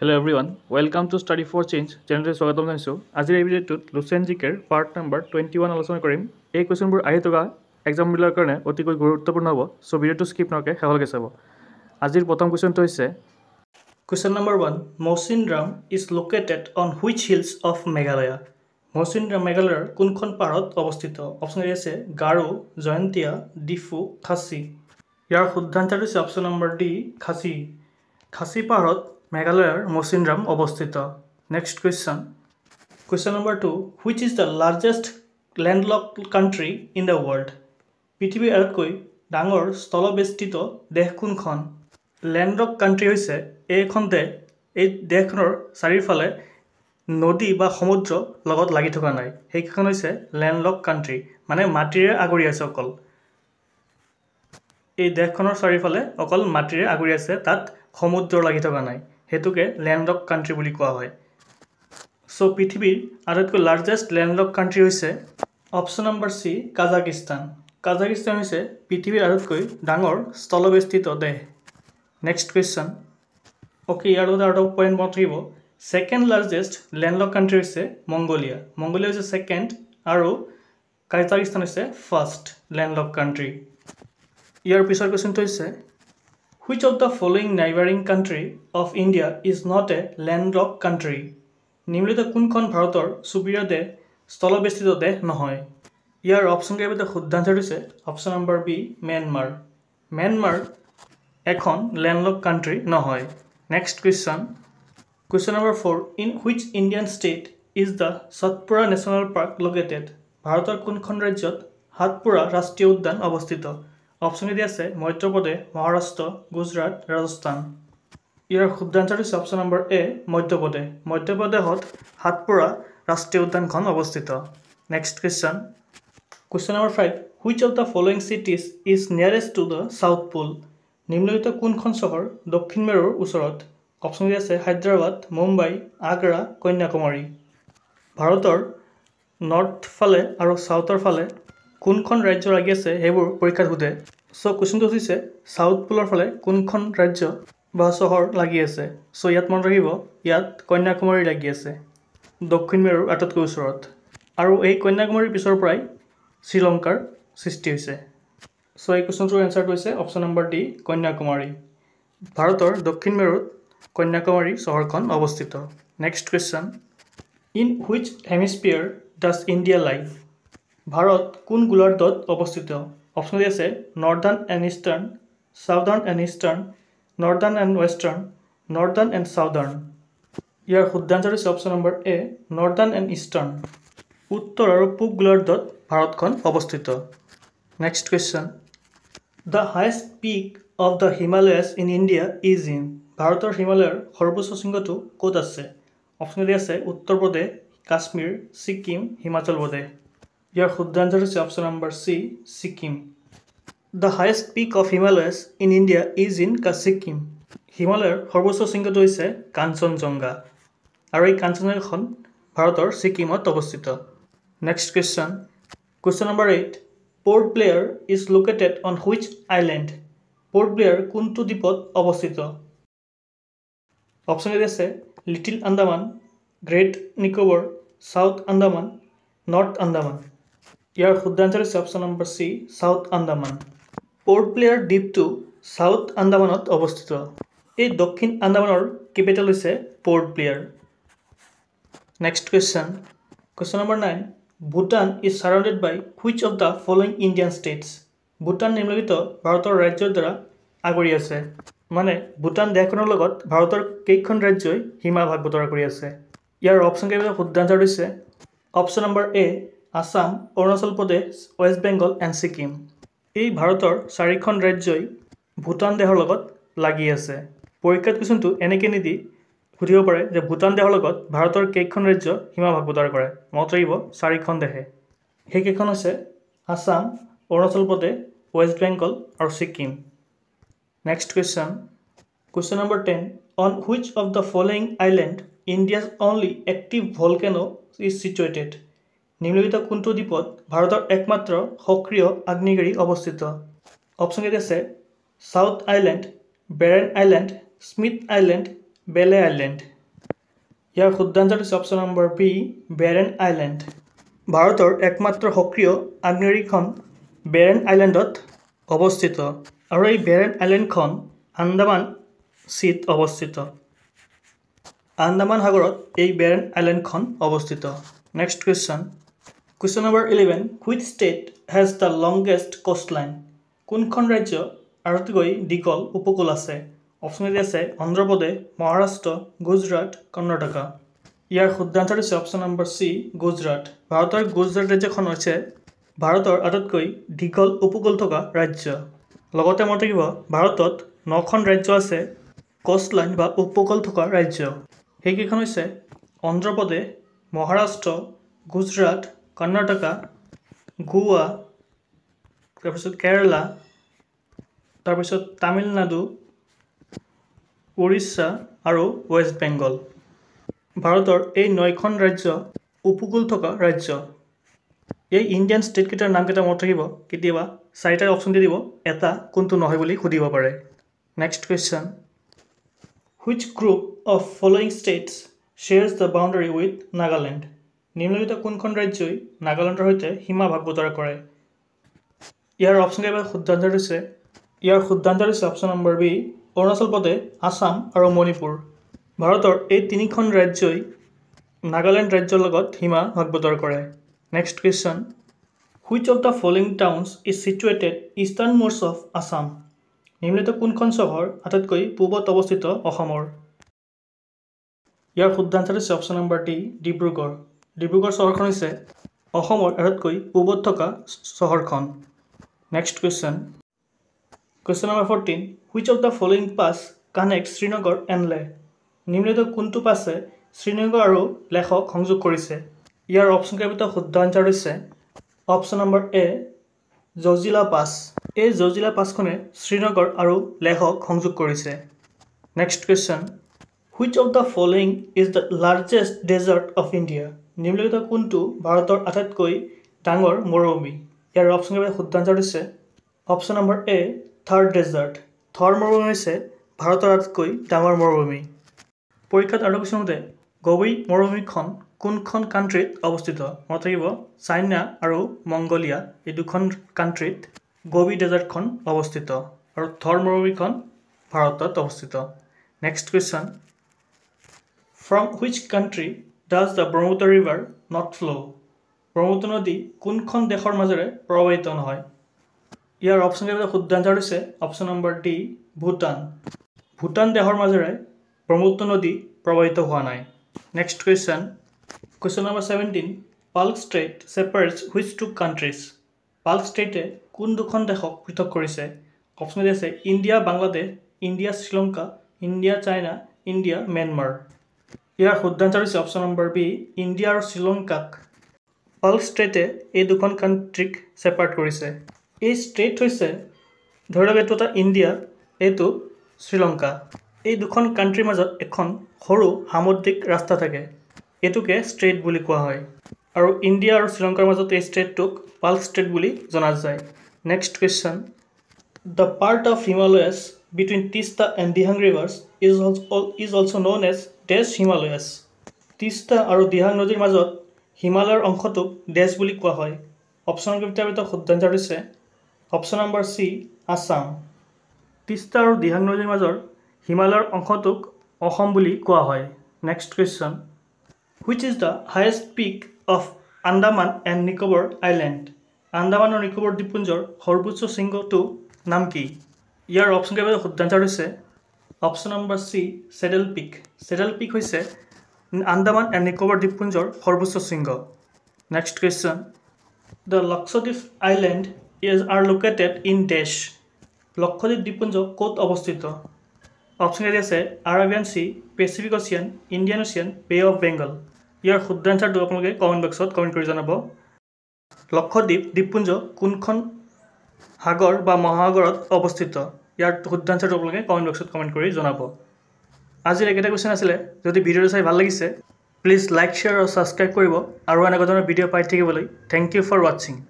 Hello' everyone welcome to study for change generally স্বাগতম জানিছোঁ আজিৰ এই ভিডিঅ'টোত লুচেন জিকেৰ পাৰ্ট নম্বৰ টুৱেণ্টি ওৱান আলোচনা কৰিম এই কুৱেশ্যনবোৰ আহি থকা এক্সামবিলাকৰ কাৰণে অতিকৈ গুৰুত্বপূৰ্ণ হ'ব চ' ভিডিঅ'টো স্কিপ নকৰে শেহলৈকে চাব আজিৰ প্ৰথম কুৱেশ্যনটো হৈছে question number one Mawsynram is located on which hills of Meghalaya Mawsynram মেঘালয়ৰ কোনখন পাৰত অৱস্থিত অপশ্যন এ আছে গাৰো জয়ন্তীয়া ডিফু খাচী ইয়াৰ শুদ্ধান্তটো হৈছে option number D Khasi Khasi পাৰত মেঘালয়ৰ মচিন্দ্ৰাম অৱস্থিত next question question number two which is the largest landlocked country in the world পৃথিৱীৰ আটাইতকৈ ডাঙৰ স্থলবেষ্টিত দেশ কোনখন লেণ্ডলক কাণ্ট্ৰি হৈছে এইখন দেশ এই দেশখনৰ চাৰিওফালে নদী বা সমুদ্ৰ লগত লাগি থকা নাই সেইকেইখন হৈছে লেণ্ডলক কাণ্ট্ৰি মানে মাটিৰে আগুৰি আছে অকল এই দেশখনৰ চাৰিওফালে অকল মাটিৰে আগুৰি আছে তাত সমুদ্ৰ লাগি থকা নাই সেইটোকে লেণ্ডলক কাণ্ট্ৰি বুলি কোৱা হয় চ' পৃথিৱীৰ আটাইতকৈ লাৰ্জেষ্ট লেণ্ডলক কাণ্ট্ৰি হৈছে option number C Kazakhstan Kazakhstan হৈছে পৃথিৱীৰ আটাইতকৈ ডাঙৰ স্থলবেষ্টিত দেশ নেক্সট কুৱেশ্যন অ'কে ইয়াৰ লগতে আৰু পইণ্ট মনত থাকিব ছেকেণ্ড লাৰ্জেষ্ট লেণ্ডলক কাণ্ট্ৰি হৈছে মংগোলীয়া মংগোলীয়া হৈছে ছেকেণ্ড আৰু কাজাকিস্তান হৈছে ফাৰ্ষ্ট লেণ্ডলক কাণ্ট্ৰি ইয়াৰ পিছৰ কুৱেশ্যনটো হৈছে which of the following neighboring country of India is not a landlocked country? নিম্নলিখিত কোনখন ভাৰতৰ চুবুৰীয়া দেশ স্থলবেষ্টিত দেশ নহয় ইয়াৰ অপশ্যনকেইবিধে শুদ্ধ আঞ্চাৰ হৈছে option number B Myanmar Myanmar এখন লেণ্ডলক কাণ্ট্ৰি নহয় next question question number four in which Indian state is the Satpura national park located ভাৰতৰ কোনখন ৰাজ্যত সাতপুৰা ৰাষ্ট্ৰীয় উদ্যান অৱস্থিত অপশ্যন দি আছে মধ্য প্ৰদেশ মহাৰাষ্ট্ৰ গুজৰাট ৰাজস্থান ইয়াৰ শুদ্ধ এঞ্চাৰ হৈছে অপশ্যন নম্বৰ এ মধ্যপ্ৰদেশ মধ্যপ্ৰদেশত সাতপুৰা ৰাষ্ট্ৰীয় উদ্যানখন অৱস্থিত next question question number five which of the following cities is nearest to the south pole নিম্নলিখিত কোনখন চহৰ দক্ষিণ মেৰুৰ ওচৰত অপশ্যন দি আছে হায়দৰাবাদ মুম্বাই আগ্ৰা কন্যাকুমাৰী ভাৰতৰ নৰ্থ ফালে আৰু ছাউথৰ ফালে কোনখন ৰাজ্য লাগি আছে সেইবোৰ পৰীক্ষাত সোধে চ' কুৱেশ্যনটো হৈছে চাউথ পুলৰ ফালে কোনখন ৰাজ্য বা চহৰ লাগি আছে চ' ইয়াত মনত ৰাখিব ইয়াত কন্যাকুমাৰী লাগি আছে দক্ষিণ মেৰুৰ আটাইতকৈ ওচৰত আৰু এই কন্যাকুমাৰীৰ পিছৰ পৰাই শ্ৰীলংকাৰ সৃষ্টি হৈছে চ' এই কুৱেশ্যনটোৰ এনচাৰটো হৈছে অপশ্যন নম্বৰ ডি কন্যাকুমাৰী ভাৰতৰ দক্ষিণ মেৰুত কন্যাকুমাৰী চহৰখন অৱস্থিত next question in which hemisphere does India live ভাৰত কোন গোলাৰ্ধত অৱস্থিত অপশ্যন দি আছে northern and eastern southern and eastern northern and western northern and southern ইয়াৰ শুদ্ধাঞ্চল হৈছে option number A northern and eastern উত্তৰ আৰু পূব গোলাৰ্ধত ভাৰতখন অৱস্থিত next question the highest peak of the Himalayas in India is in ভাৰতৰ হিমালয়ৰ সৰ্বোচ্চ শৃংগটো ক'ত আছে অপশ্যন দি আছে উত্তৰ প্ৰদেশ কাশ্মীৰ ছিকিম হিমাচল প্ৰদেশ ইয়াৰ শুদ্ধ এন্সাৰ হৈছে option number C Sikkim the highest peak of Himalayas in India is in কা ছিকিম হিমালয়ৰ সৰ্বোচ্চ শৃংগটো হৈছে কাঞ্চনজংঘা আৰু এই কাঞ্চনজংঘাখন ভাৰতৰ ছিকিমত অৱস্থিত next question question number eight Port Blair is located on which island Port Blair কোনটো দ্বীপত অৱস্থিত অপশ্যন এইট আছে Little Andaman Great Nicobar South Andaman North Andaman ইয়াৰ শুদ্ধ আঞ্চল হৈছে option number C South Andaman Port Blair দ্বীপটো ছাউথ আণ্ডামানত অৱস্থিত এই দক্ষিণ আণ্ডামানৰ কেপিটেল হৈছে Port Blair next question question number nine Bhutan is surrounded by which of the following Indian states Bhutan নিম্নলিখিত ভাৰতৰ ৰাজ্যৰ দ্বাৰা আগুৰি আছে মানে ভূটান দেশখনৰ লগত ভাৰতৰ কেইখন ৰাজ্যই সীমা ভাগ বতৰা কৰি আছে ইয়াৰ অপশ্যন কেইটা শুদ্ধাঞ্চল হৈছে option number A Assam Arunachal Pradesh West Bengal and Sikkim এই ভাৰতৰ চাৰিখন ৰাজ্যই ভূটান দেশৰ লগত লাগি আছে পৰীক্ষাত কুচনটো এনেকৈ নিদি সুধিব পাৰে যে ভূটান দেশৰ লগত ভাৰতৰ কেইখন ৰাজ্য সীমা ভাগোদাৰ কৰে মনত ৰাখিব চাৰিখন দেশে সেইকেইখন হৈছে আসাম অৰুণাচল প্ৰদেশ ৱেষ্ট বেংগল আৰু Sikkim next question question number ten on which of the following island India's only active volcano' is situated নিম্নলিখিত কোনটো দ্বীপত ভাৰতৰ একমাত্ৰ সক্ৰিয় আগ্নেয়গিৰি অৱস্থিত অপশ্যন কেইটা আছে South Island Barren Island Smith Island Belle Island ইয়াৰ শুদ্ধাঞ্চল হৈছে option number B Barren Island ভাৰতৰ একমাত্ৰ সক্ৰিয় আগ্নেয়গিৰিখন বেৰেন আইলেণ্ডত অৱস্থিত আৰু এই বেৰেন আইলেণ্ডখন আন্দামান চিত অৱস্থিত আন্দামান সাগৰত এই বেৰেন আইলেণ্ডখন অৱস্থিত next question question number eleven which state has the longest coastline কোনখন ৰাজ্য আটাইতকৈ দীঘল উপকূল আছে অপশ্যনটি আছে অন্ধ্ৰপ্ৰদেশ মহাৰাষ্ট্ৰ গুজৰাট কৰ্ণাটকা ইয়াৰ শুদ্ধান্ত হৈছে অপশ্যন নম্বৰ চি গুজৰাট ভাৰতৰ গুজৰাট ৰাজ্যখন হৈছে ভাৰতৰ আটাইতকৈ দীঘল উপকূল থকা ৰাজ্য লগতে মনত থাকিব ভাৰতত নখন ৰাজ্য আছে কষ্টলাইন বা উপকূল থকা ৰাজ্য সেইকেইখন হৈছে অন্ধ্ৰপ্ৰদেশ মহাৰাষ্ট্ৰ গুজৰাট কৰ্ণাটক গোৱা তাৰপিছত কেৰালা তাৰপিছত তামিলনাডু উৰিষ্যা আৰু ৱেষ্ট বেংগল ভাৰতৰ এই নৈখন ৰাজ্য উপকূল থকা ৰাজ্য এই ইণ্ডিয়ান ষ্টেটকেইটাৰ নামকেইটা মনত থাকিব কেতিয়াবা চাৰিটাই অপশ্যন দি দিব এটা কোনটো নহয় বুলি সুধিব পাৰে next question which group of following states shares the boundary with Nagaland নিম্নলিখিত কোনখন ৰাজ্যই নাগালেণ্ডৰ সৈতে সীমা ভাগ বতৰা কৰে ইয়াৰ অপশ্যন অপশ্যনকেইটা সিদ্ধান্ত হৈছে ইয়াৰ সিদ্ধান্ত হৈছে option number B Arunachal Pradesh Assam আৰু মণিপুৰ ভাৰতৰ এই তিনিখন ৰাজ্যই নাগালেণ্ড ৰাজ্যৰ লগত সীমা ভাগ বতৰা কৰে next question which of the following towns is situated eastern মৰ্চ অফ আছাম নিম্নিত কোনখন চহৰ আটাইতকৈ পূবত অৱস্থিত অসমৰ ইয়াৰ সিদ্ধান্ত হৈছে option number D Dibrugarh Dibrugarh চহৰখন হৈছে অসমৰ আটাইতকৈ পূবত থকা চহৰখন next question question number fourteen which of the following pass connect Srinagar and Leh নিম্নলিখিত কোনটো পাছে শ্ৰীনগৰ আৰু লেহক সংযোগ কৰিছে ইয়াৰ অপশ্যনকেইটাৰ ভিতৰত শুদ্ধ আঞ্চাৰ হৈছে option number A Zojila pass এই জজিলা পাছখনে শ্ৰীনগৰ আৰু লেহক সংযোগ কৰিছে next question which of the following is the largest desert of India নিম্নলিখিত কোনটো ভাৰতৰ আটাইতকৈ ডাঙৰ মৰুভূমি ইয়াৰ অপশ্যনকেইটা শুদ্ধ আঞ্চাৰ হৈছে option number A Thar desert Thar মৰুভূমি হৈছে ভাৰতৰ আটাইতকৈ ডাঙৰ মৰুভূমি পৰীক্ষাত আৰু কৈছে মতে গৱৈ মৰুভূমিখন কোনখন কাণ্ট্ৰিত অৱস্থিত মনত থাকিব চাইনা আৰু মংগোলীয়া এই দুখন কাণ্ট্ৰিত গৱি ডেজাৰ্টখন অৱস্থিত আৰু থৰ মৰুভূমিখন ভাৰতত অৱস্থিত next question from which country does the Brahmaputra river not flow' Brahmaputra নদী কোনখন দেশৰ মাজেৰে প্ৰবাহিত নহয় ইয়াৰ অপশ্যনকেইটা শুদ্ধ এঞ্চাৰ হৈছে option number D Bhutan Bhutan দেশৰ মাজেৰে ব্ৰহ্মপুত্ৰ নদী প্ৰবাহিত হোৱা নাই next question question number seventeen Palk Strait separates which two countries Palk ষ্ট্ৰেইটে কোন দুখন দেশক পৃথক কৰিছে অপশ্যন আছে India Bangladesh India Sri Lanka India China India Myanmar ইয়াৰ শুদ্ধ আঞ্চাৰ হৈছে অপশ্যন নম্বৰ বি ইণ্ডিয়া আৰু শ্ৰীলংকাক অল ষ্টেটে এই দুখন কাণ্ট্ৰিক ছেপাৰেট কৰিছে এই ষ্টেট হৈছে ধৰি লওক এইটো এটা ইণ্ডিয়া এইটো শ্ৰীলংকা এই দুখন কাণ্ট্ৰিৰ মাজত এখন সৰু সামুদ্ৰিক ৰাস্তা থাকে এইটোকে ষ্ট্ৰেট বুলি কোৱা হয় আৰু ইণ্ডিয়া আৰু শ্ৰীলংকাৰ মাজত এই ষ্টেটটোক পাল্ক ষ্টেট বুলি জনা যায় next question the part of Himalayas between Teesta and Dihang rivers is all is also' known as তেজ হিমালয়াছ তিস্তা আৰু দিহাং নদীৰ মাজত হিমালয়ৰ অংশটোক দেশ বুলি কোৱা হয় অপশ্যনৰ কবিতাবিলাক শুদ্ধ এঞ্চাৰ হৈছে option number C Assam Teesta আৰু দিহাং নদীৰ মাজৰ হিমালয়ৰ অংশটোক অসম বুলি কোৱা হয় next question which is the highest peak of Andaman and Nicobar island Andaman আৰু নিকোবৰ দ্বীপপুঞ্জৰ সৰ্বোচ্চ শৃংগটো নাম কি ইয়াৰ অপশ্যন কেইটা শুদ্ধ এঞ্চাৰ হৈছে option number C saddle peak saddle peak হৈছে আন্দামান এণ্ড নিকোবৰ দ্বীপপুঞ্জৰ সৰ্বোচ্চ শৃংগ next question the Lakshadweep island is are located in ডেছ লক্ষদ্বীপ দ্বীপপুঞ্জ ক'ত অৱস্থিত অপশ্যন এটি আছে Arabian sea Pacific ocean Indian ocean bay' of Bengal ইয়াৰ শুদ্ধ এঞ্চাৰটো আপোনালোকে কমেণ্ট বক্সত কমেণ্ট কৰি জনাব লক্ষদ্বীপ দ্বীপপুঞ্জ কোনখন সাগৰ বা মহাসাগৰত অৱস্থিত ইয়াৰ শুদ্ধ আনচাৰটো আপোনালোকে কমেণ্ট বক্সত কমেণ্ট কৰি জনাব আজিৰ একেটা কুৱেশ্যন আছিলে যদি ভিডিঅ'টো চাই ভাল লাগিছে প্লিজ লাইক শ্বেয়াৰ আৰু ছাবস্ক্ৰাইব কৰিব আৰু এনেকুৱা ধৰণৰ ভিডিঅ' পাই থাকিবলৈ থেংক ইউ ফৰ ৱাটছিং